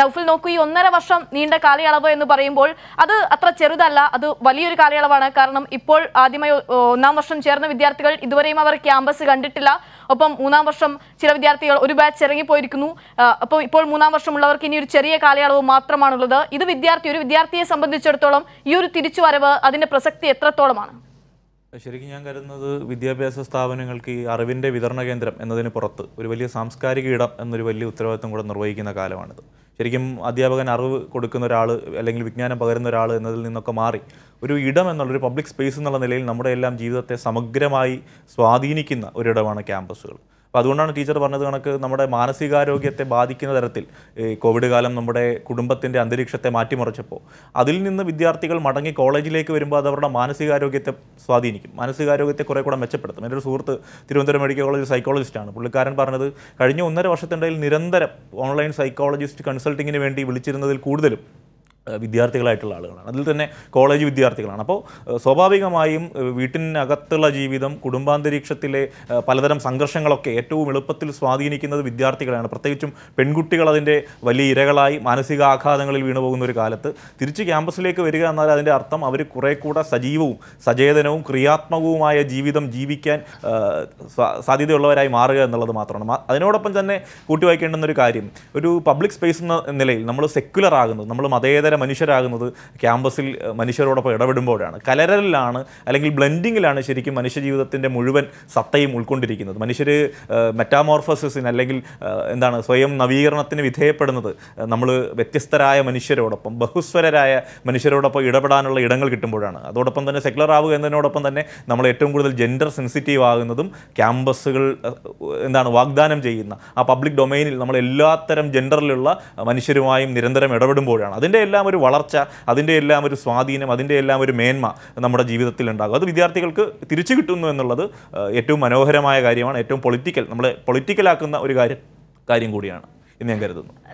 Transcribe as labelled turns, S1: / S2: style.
S1: നൗഫിൽ നോക്കൂ ഈ ഒന്നര വർഷം നീണ്ട കാലയളവ് എന്ന് പറയുമ്പോൾ അത് അത്ര ചെറുതല്ല അത് വലിയൊരു കാലയളവാണ് കാരണം ഇപ്പോൾ ആദ്യമായി ഒന്നാം വർഷം ചേർന്ന വിദ്യാർത്ഥികൾ ഇതുവരെയും അവർ ക്യാമ്പസ് കണ്ടിട്ടില്ല ഒപ്പം മൂന്നാം വർഷം ചില വിദ്യാർത്ഥികൾ ഒരു ബാച്ച് ഇറങ്ങിപ്പോയിരിക്കുന്നു അപ്പോൾ ഇപ്പോൾ മൂന്നാം വർഷമുള്ളവർക്ക് ഇനി ഒരു ചെറിയ കാലയളവ് മാത്രമാണുള്ളത് ഇത് വിദ്യാർത്ഥി ഒരു വിദ്യാർത്ഥിയെ സംബന്ധിച്ചിടത്തോളം ഈ ഒരു തിരിച്ചുവരവ് അതിന്റെ പ്രസക്തി എത്രത്തോളമാണ്
S2: ശരിക്കും ഞാൻ കരുതുന്നത് വിദ്യാഭ്യാസ സ്ഥാപനങ്ങൾക്ക് ഈ അറിവിൻ്റെ വിതരണ കേന്ദ്രം എന്നതിന് പുറത്ത് ഒരു വലിയ സാംസ്കാരിക ഇടം എന്നൊരു വലിയ ഉത്തരവാദിത്വം കൂടെ നിർവഹിക്കുന്ന കാലമാണിത് ശരിക്കും അധ്യാപകൻ അറിവ് കൊടുക്കുന്ന ഒരാൾ അല്ലെങ്കിൽ വിജ്ഞാനം പകരുന്ന ഒരാൾ എന്നതിൽ നിന്നൊക്കെ മാറി ഒരു ഇടം എന്നുള്ളൊരു പബ്ലിക് സ്പേസ് എന്നുള്ള നിലയിൽ നമ്മുടെ എല്ലാം ജീവിതത്തെ സമഗ്രമായി സ്വാധീനിക്കുന്ന ഒരിടമാണ് ക്യാമ്പസുകൾ അപ്പോൾ അതുകൊണ്ടാണ് ടീച്ചർ പറഞ്ഞത് കണക്ക് നമ്മുടെ മാനസികാരോഗ്യത്തെ ബാധിക്കുന്ന തരത്തിൽ കോവിഡ് കാലം നമ്മുടെ കുടുംബത്തിൻ്റെ അന്തരീക്ഷത്തെ മാറ്റിമറിച്ചപ്പോൾ അതിൽ നിന്ന് വിദ്യാർത്ഥികൾ മടങ്ങി കോളേജിലേക്ക് വരുമ്പോൾ അത് അവരുടെ മാനസികാരോഗ്യത്തെ സ്വാധീനിക്കും മാനസികാരോഗ്യത്തെ കുറേ കൂടെ മെച്ചപ്പെടുത്തും എൻ്റെ ഒരു സുഹൃത്ത് തിരുവനന്തപുരം മെഡിക്കൽ കോളേജ് സൈക്കോളജിസ്റ്റാണ് പുള്ളിക്കാരൻ പറഞ്ഞത് കഴിഞ്ഞ ഒന്നര വർഷത്തിൻ്റെ നിരന്തരം ഓൺലൈൻ സൈക്കോളജിസ്റ്റ് കൺസൾട്ടിങ്ങിന് വേണ്ടി വിളിച്ചിരുന്നതിൽ കൂടുതലും വിദ്യാർത്ഥികളായിട്ടുള്ള ആളുകളാണ് അതിൽ തന്നെ കോളേജ് വിദ്യാർത്ഥികളാണ് അപ്പോൾ സ്വാഭാവികമായും വീട്ടിനകത്തുള്ള ജീവിതം കുടുംബാന്തരീക്ഷത്തിലെ പലതരം സംഘർഷങ്ങളൊക്കെ ഏറ്റവും എളുപ്പത്തിൽ സ്വാധീനിക്കുന്നത് വിദ്യാർത്ഥികളെയാണ് പ്രത്യേകിച്ചും പെൺകുട്ടികൾ അതിൻ്റെ വലിയ ഇരകളായി മാനസിക വീണു വീണുപോകുന്ന ഒരു കാലത്ത് തിരിച്ച് ക്യാമ്പസിലേക്ക് വരിക എന്നാൽ അതിൻ്റെ അർത്ഥം അവർ കുറേ കൂടെ സജീവവും സചേതനവും ക്രിയാത്മകവുമായ ജീവിതം ജീവിക്കാൻ സാധ്യതയുള്ളവരായി മാറുക എന്നുള്ളത് മാത്രമാണ് അതിനോടൊപ്പം തന്നെ കൂട്ടിവായിക്കേണ്ടുന്ന ഒരു കാര്യം ഒരു പബ്ലിക് സ്പേസ് എന്ന നിലയിൽ നമ്മൾ സെക്യുലർ ആകുന്നത് നമ്മൾ മതേതര കലര മനുഷ്യരാകുന്നത് ക്യാമ്പസിൽ മനുഷ്യരോടൊപ്പം ഇടപെടുമ്പോഴാണ് കലരലിലാണ് അല്ലെങ്കിൽ ബ്ലെൻഡിങ്ങിലാണ് ശരിക്കും ജീവിതത്തിൻ്റെ മുഴുവൻ സത്തയും ഉൾക്കൊണ്ടിരിക്കുന്നത് മനുഷ്യർ മെറ്റാമോർഫോസിന് അല്ലെങ്കിൽ എന്താണ് സ്വയം നവീകരണത്തിന് വിധേയപ്പെടുന്നത് നമ്മൾ വ്യത്യസ്തരായ മനുഷ്യരോടൊപ്പം ബഹുസ്വരരായ മനുഷ്യരോടൊപ്പം ഇടപെടാനുള്ള ഇടങ്ങൾ കിട്ടുമ്പോഴാണ് അതോടൊപ്പം തന്നെ സെക്യുലർ ആവുക എന്നതിനോടൊപ്പം തന്നെ നമ്മൾ ഏറ്റവും കൂടുതൽ ജെൻഡർ സെൻസിറ്റീവ് ആകുന്നതും ക്യാമ്പസുകൾ എന്താണ് വാഗ്ദാനം ചെയ്യുന്ന ആ പബ്ലിക് ഡൊമൈനിൽ നമ്മൾ എല്ലാത്തരം ജെൻഡറിലുള്ള മനുഷ്യരുമായും നിരന്തരം ഇടപെടുമ്പോഴാണ് അതിൻ്റെ എല്ലാം എല്ലാം ഒരു വളർച്ച അതിൻ്റെ എല്ലാം ഒരു സ്വാധീനം അതിൻ്റെ എല്ലാം ഒരു മേന്മ നമ്മുടെ ജീവിതത്തിൽ ഉണ്ടാകും അത് വിദ്യാർത്ഥികൾക്ക് തിരിച്ചു കിട്ടുന്നു എന്നുള്ളത് ഏറ്റവും മനോഹരമായ കാര്യമാണ് ഏറ്റവും പൊളിറ്റിക്കൽ നമ്മളെ പൊളിറ്റിക്കലാക്കുന്ന ഒരു കാര്യം കാര്യം കൂടിയാണ് എന്ന് ഞാൻ കരുതുന്നു